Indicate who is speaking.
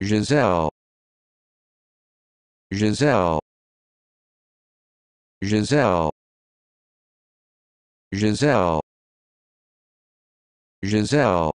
Speaker 1: Giselle Giselle Giselle Giselle Giselle